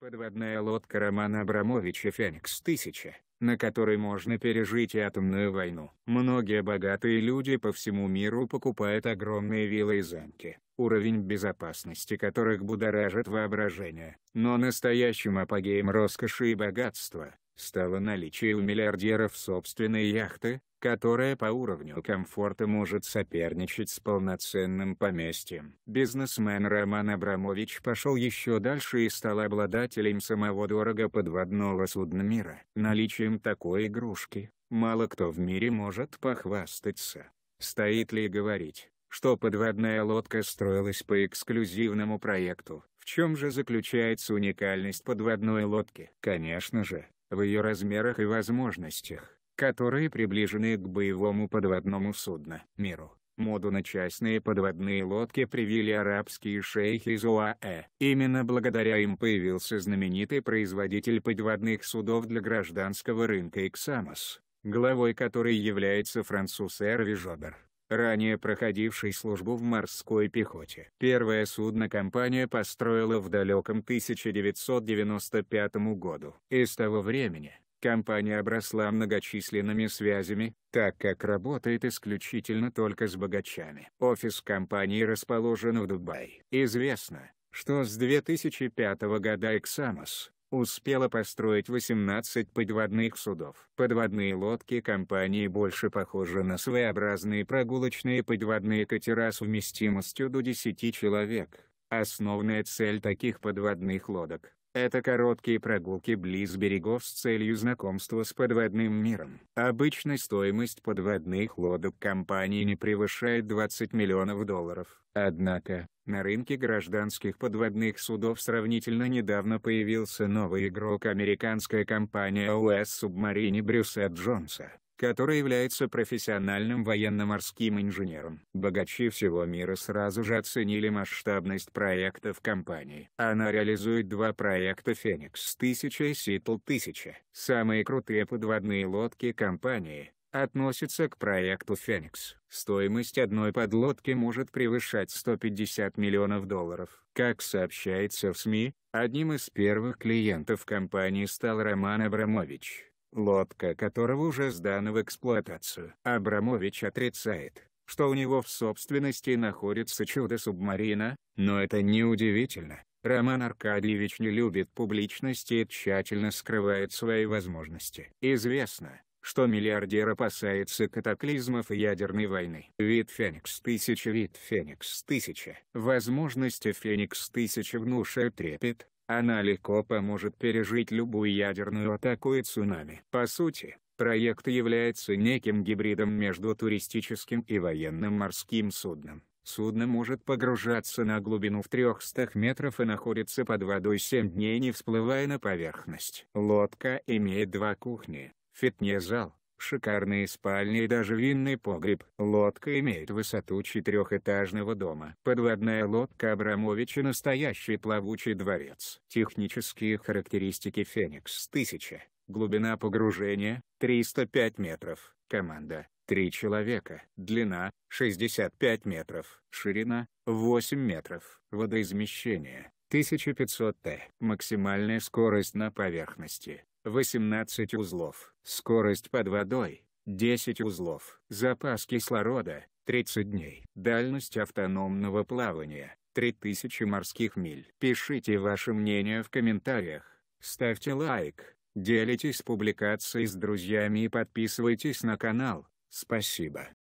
Подводная лодка Романа Абрамовича «Феникс-1000», на которой можно пережить атомную войну. Многие богатые люди по всему миру покупают огромные виллы и замки, уровень безопасности которых будоражит воображение. Но настоящим апогеем роскоши и богатства стало наличие у миллиардеров собственной яхты, которая по уровню комфорта может соперничать с полноценным поместьем. Бизнесмен Роман Абрамович пошел еще дальше и стал обладателем самого дорого подводного судна мира. Наличием такой игрушки, мало кто в мире может похвастаться. Стоит ли говорить, что подводная лодка строилась по эксклюзивному проекту? В чем же заключается уникальность подводной лодки? Конечно же, в ее размерах и возможностях которые приближены к боевому подводному судну «Миру». Моду на частные подводные лодки привили арабские шейхи из УАЭ. Именно благодаря им появился знаменитый производитель подводных судов для гражданского рынка «Иксамос», главой которой является француз Эрви Жобер, ранее проходивший службу в морской пехоте. Первое судно компания построила в далеком 1995 году. И с того времени, Компания обросла многочисленными связями, так как работает исключительно только с богачами. Офис компании расположен в Дубае. Известно, что с 2005 года «Эксамос» успела построить 18 подводных судов. Подводные лодки компании больше похожи на своеобразные прогулочные подводные катера с вместимостью до 10 человек. Основная цель таких подводных лодок – это короткие прогулки близ берегов с целью знакомства с подводным миром. Обычно стоимость подводных лодок компании не превышает 20 миллионов долларов. Однако, на рынке гражданских подводных судов сравнительно недавно появился новый игрок американская компания US Submarine Брюса Джонса который является профессиональным военно-морским инженером. Богачи всего мира сразу же оценили масштабность проекта в компании. Она реализует два проекта «Феникс 1000» и «Ситл 1000». Самые крутые подводные лодки компании относятся к проекту «Феникс». Стоимость одной подлодки может превышать 150 миллионов долларов. Как сообщается в СМИ, одним из первых клиентов компании стал Роман Абрамович лодка которого уже сдана в эксплуатацию. Абрамович отрицает, что у него в собственности находится чудо-субмарина, но это неудивительно. Роман Аркадьевич не любит публичности и тщательно скрывает свои возможности. Известно, что миллиардер опасается катаклизмов и ядерной войны. Вид Феникс 1000 Вид Феникс 1000 Возможности Феникс 1000 внушают трепет, она легко поможет пережить любую ядерную атаку и цунами. По сути, проект является неким гибридом между туристическим и военным морским судном. Судно может погружаться на глубину в 300 метров и находится под водой 7 дней не всплывая на поверхность. Лодка имеет два кухни, фитнес-зал, шикарные спальни и даже винный погреб. Лодка имеет высоту четырехэтажного дома. Подводная лодка Абрамовича – настоящий плавучий дворец. Технические характеристики «Феникс-1000». Глубина погружения – 305 метров. Команда – 3 человека. Длина – 65 метров. Ширина – 8 метров. Водоизмещение – 1500 Т. Максимальная скорость на поверхности 18 узлов. Скорость под водой – 10 узлов. Запас кислорода – 30 дней. Дальность автономного плавания – 3000 морских миль. Пишите ваше мнение в комментариях, ставьте лайк, делитесь публикацией с друзьями и подписывайтесь на канал. Спасибо.